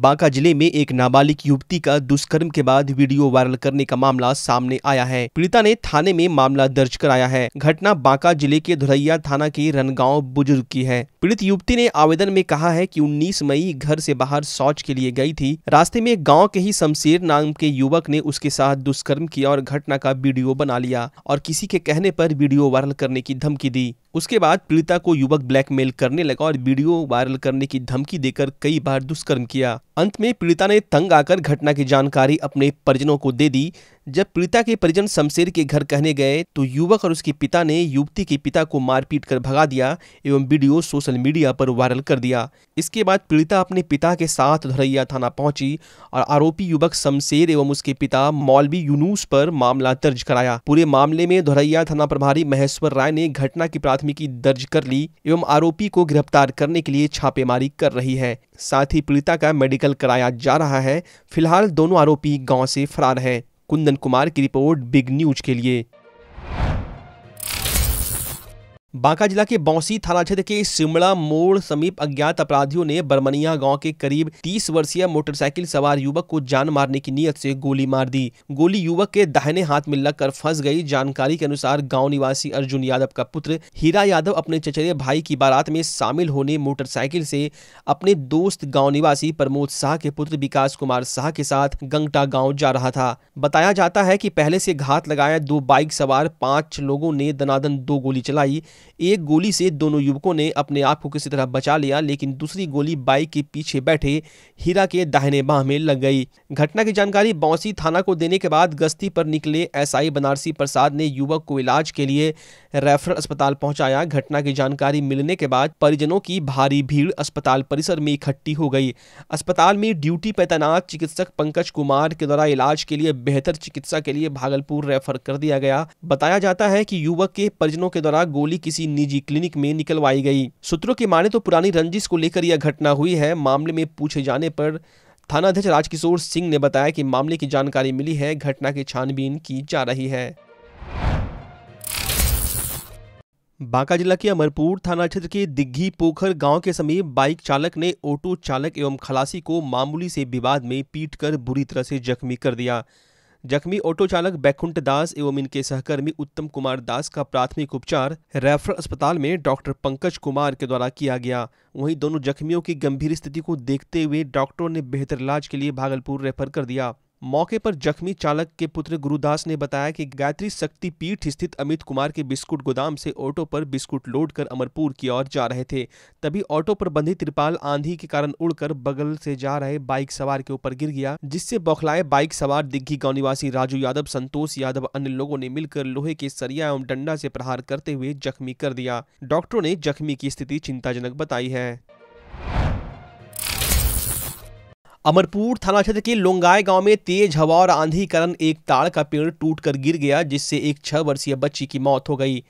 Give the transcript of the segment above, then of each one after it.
बांका जिले में एक नाबालिग युवती का दुष्कर्म के बाद वीडियो वायरल करने का मामला सामने आया है पीड़िता ने थाने में मामला दर्ज कराया है घटना बांका जिले के धुरैया थाना के रनगांव बुजुर्ग की है पीड़ित युवती ने आवेदन में कहा है कि 19 मई घर से बाहर शौच के लिए गई थी रास्ते में गाँव के ही शमशेर नाम के युवक ने उसके साथ दुष्कर्म किया और घटना का वीडियो बना लिया और किसी के कहने पर वीडियो वायरल करने की धमकी दी उसके बाद पीड़िता को युवक ब्लैकमेल करने लगा और वीडियो वायरल करने की धमकी देकर कई बार दुष्कर्म किया अंत में पीड़िता ने तंग आकर घटना की जानकारी अपने परिजनों को दे दी जब पीड़िता के परिजन शमशेर के घर कहने गए तो युवक और उसके पिता ने युवती के पिता को मारपीट कर भगा दिया एवं वीडियो सोशल मीडिया पर वायरल कर दिया इसके बाद पीड़िता अपने पिता के साथ धरैया थाना पहुंची और आरोपी युवक शमशेर एवं उसके पिता मौलवी यूनूस पर मामला दर्ज कराया पूरे मामले में धोरैया थाना प्रभारी महेश्वर राय ने घटना की प्राथमिकी दर्ज कर ली एवं आरोपी को गिरफ्तार करने के लिए छापेमारी कर रही है साथ ही पीड़िता का मेडिकल कराया जा रहा है फिलहाल दोनों आरोपी गाँव से फरार है कुंदन कुमार की रिपोर्ट बिग न्यूज के लिए बांका जिला के बौसी थाना क्षेत्र के सिमड़ा मोड़ समीप अज्ञात अपराधियों ने बरमनिया गांव के करीब 30 वर्षीय मोटरसाइकिल सवार युवक को जान मारने की नीयत से गोली मार दी गोली युवक के दाहिने हाथ में लगकर फंस गई जानकारी के अनुसार गांव निवासी अर्जुन यादव का पुत्र हीरा यादव अपने चचेरे भाई की बारात में शामिल होने मोटरसाइकिल से अपने दोस्त गाँव निवासी प्रमोद शाह के पुत्र विकास कुमार शाह के साथ गंगटा गाँव जा रहा था बताया जाता है की पहले से घात लगाए दो बाइक सवार पांच लोगों ने दनादन दो गोली चलाई एक गोली से दोनों युवकों ने अपने आप को किसी तरह बचा लिया लेकिन दूसरी गोली बाइक के पीछे बैठे हीरा के दाहिने बाह में लग गई घटना की जानकारी बौसी थाना को देने के बाद गश्ती पर निकले एसआई बनारसी प्रसाद ने युवक को इलाज के लिए रेफरल अस्पताल पहुंचाया घटना की जानकारी मिलने के बाद परिजनों की भारी भीड़ अस्पताल परिसर में इकट्ठी हो गई अस्पताल में ड्यूटी पर तैनात चिकित्सक पंकज कुमार के द्वारा इलाज के लिए बेहतर चिकित्सा के लिए भागलपुर रेफर कर दिया गया बताया जाता है कि युवक के परिजनों के द्वारा गोली की किसी निजी क्लिनिक में निकलवाई गई सूत्रों की माने तो पुरानी रंजिश को लेकर यह घटना हुई है मामले में पूछे जाने पर थानाध्यक्ष राजकिशोर सिंह ने बताया कि मामले की जानकारी मिली है घटना की छानबीन की जा रही है बांका जिला के अमरपुर थाना क्षेत्र के दिग्घी पोखर गांव के समीप बाइक चालक ने ऑटो चालक एवं खलासी को मामूली से विवाद में पीटकर बुरी तरह से जख्मी कर दिया जख्मी ऑटो चालक बैकुंठ दास एवं इनके सहकर्मी उत्तम कुमार दास का प्राथमिक उपचार रेफरल अस्पताल में डॉक्टर पंकज कुमार के द्वारा किया गया वहीं दोनों जख्मियों की गंभीर स्थिति को देखते हुए डॉक्टरों ने बेहतर इलाज के लिए भागलपुर रेफर कर दिया मौके पर जख्मी चालक के पुत्र गुरुदास ने बताया कि गायत्री शक्ति पीठ स्थित अमित कुमार के बिस्कुट गोदाम से ऑटो पर बिस्कुट लोड कर अमरपुर की ओर जा रहे थे तभी ऑटो पर बंधी त्रिपाल आंधी के कारण उड़कर बगल से जा रहे बाइक सवार के ऊपर गिर गया जिससे बौखलाए बाइक सवार दिग्घी गांव निवासी राजू यादव संतोष यादव अन्य लोगों ने मिलकर लोहे के सरिया एवं डंडा से प्रहार करते हुए जख्मी कर दिया डॉक्टरों ने जख्मी की स्थिति चिंताजनक बताई है अमरपुर थाना क्षेत्र के लोंगाय गांव में तेज हवा और आंधी कारण एक ताड़ का पेड़ टूटकर गिर गया जिससे एक छह वर्षीय बच्ची की मौत हो गई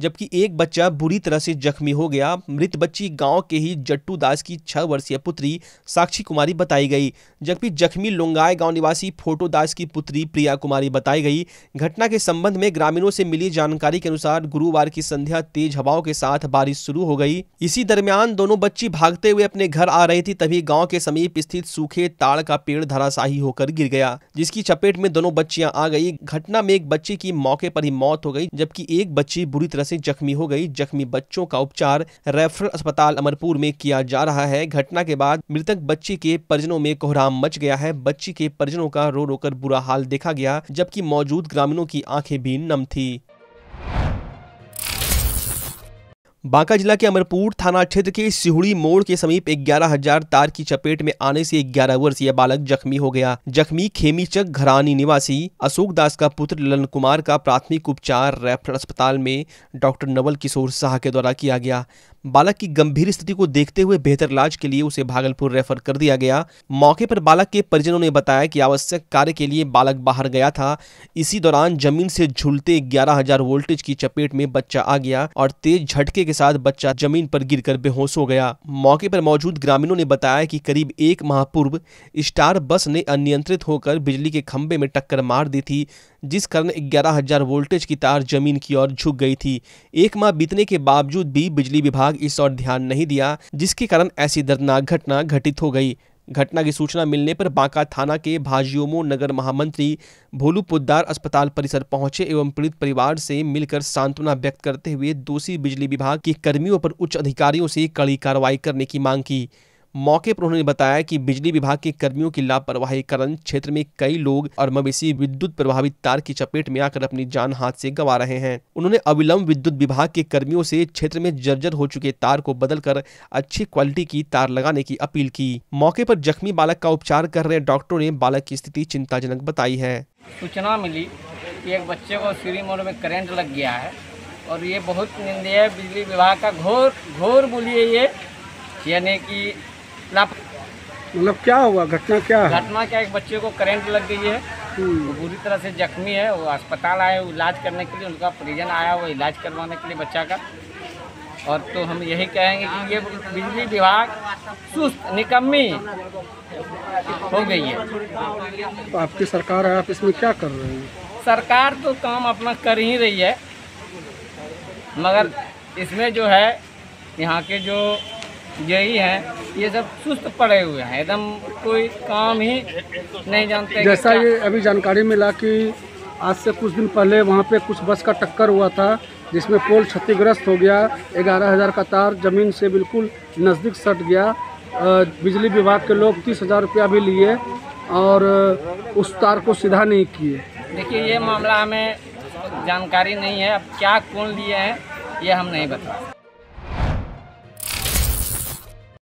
जबकि एक बच्चा बुरी तरह से जख्मी हो गया मृत बच्ची गांव के ही जट्टू दास की छह वर्षीय पुत्री साक्षी कुमारी बताई गई जबकि जख्मी लोंगाय गांव निवासी फोटो दास की पुत्री प्रिया कुमारी बताई गई घटना के संबंध में ग्रामीणों से मिली जानकारी के अनुसार गुरुवार की संध्या तेज हवाओं के साथ बारिश शुरू हो गई इसी दरमियान दोनों बच्ची भागते हुए अपने घर आ रही थी तभी गाँव के समीप स्थित सूखे ताड़ का पेड़ धराशाही होकर गिर गया जिसकी चपेट में दोनों बच्चियां आ गई घटना में एक बच्ची की मौके पर ही मौत हो गई जबकि एक बच्ची बुरी तरह से जख्मी हो गई जख्मी बच्चों का उपचार रेफरल अस्पताल अमरपुर में किया जा रहा है घटना के बाद मृतक बच्ची के परिजनों में कोहराम मच गया है बच्ची के परिजनों का रो रोकर बुरा हाल देखा गया जबकि मौजूद ग्रामीणों की आंखें भी नम थी बांका जिला के अमरपुर थाना क्षेत्र के सिहुड़ी मोड़ के समीप ग्यारह हजार तार की चपेट में आने से ग्यारह वर्षीय बालक जख्मी हो गया जख्मी खेमीचक घरानी निवासी अशोक दास का पुत्र ललन कुमार का प्राथमिक उपचार रेफर अस्पताल में डॉक्टर नवल किशोर शाह के द्वारा किया गया बालक की गंभीर स्थिति को देखते हुए बेहतर इलाज के लिए उसे भागलपुर रेफर कर दिया गया मौके पर बालक के परिजनों ने बताया कि आवश्यक कार्य के लिए बालक बाहर गया था इसी दौरान जमीन से झूलते ग्यारह हजार वोल्टेज की चपेट में बच्चा आ गया और तेज झटके के साथ बच्चा जमीन पर गिरकर बेहोश हो गया मौके पर मौजूद ग्रामीणों ने बताया कि करीब एक माह पूर्व स्टार बस ने अनियंत्रित होकर बिजली के खंभे में टक्कर मार दी थी जिस कारण ग्यारह हजार वोल्टेज की तार जमीन की ओर झुक गई थी एक माह बीतने के बावजूद भी बिजली विभाग इस ओर ध्यान नहीं दिया जिसके कारण ऐसी दर्दनाक घटना घटित हो गई घटना की सूचना मिलने पर बांका थाना के भाजियोमो नगर महामंत्री भोलू पुद्दार अस्पताल परिसर पहुंचे एवं पीड़ित परिवार से मिलकर सांत्वना व्यक्त करते हुए दोषी बिजली विभाग के कर्मियों पर उच्च अधिकारियों से कड़ी कार्रवाई करने की मांग की मौके पर उन्होंने बताया कि बिजली विभाग के कर्मियों की लापरवाही कारण क्षेत्र में कई लोग और मवेशी विद्युत प्रभावित तार की चपेट में आकर अपनी जान हाथ से गंवा रहे हैं उन्होंने अविलंब विद्युत विभाग के कर्मियों से क्षेत्र में जर्जर हो चुके तार को बदलकर अच्छी क्वालिटी की तार लगाने की अपील की मौके पर जख्मी बालक का उपचार कर रहे डॉक्टरों ने बालक की स्थिति चिंताजनक बताई है सूचना मिली कि एक बच्चे को सीढ़ी मोड़ में करंट लग गया है और ये बहुत है बिजली विभाग का घोर घोर बोलिए ये यानी कि मतलब क्या हुआ घटना क्या है घटना क्या एक बच्चे को करंट लग गई है हम्म। वो बुरी तरह से जख्मी है वो अस्पताल आए इलाज करने के लिए उनका परिजन आया वो इलाज करवाने के लिए बच्चा का और तो हम यही कहेंगे कि ये बिजली विभाग सुस्त निकम्मी हो गई है तो आपकी सरकार है आप इसमें क्या कर रहे हैं सरकार तो काम अपना कर ही रही है मगर इसमें जो है यहाँ के जो यही हैं ये सब सुस्त पड़े हुए हैं एकदम कोई काम ही नहीं जानते जैसा ये अभी जानकारी मिला कि आज से कुछ दिन पहले वहाँ पे कुछ बस का टक्कर हुआ था जिसमें पोल क्षतिग्रस्त हो गया ग्यारह हज़ार का तार जमीन से बिल्कुल नज़दीक सट गया बिजली विभाग के लोग तीस हज़ार रुपया भी लिए और उस तार को सीधा नहीं किए देखिए ये मामला हमें जानकारी नहीं है अब क्या कौन लिए हैं ये हम नहीं बता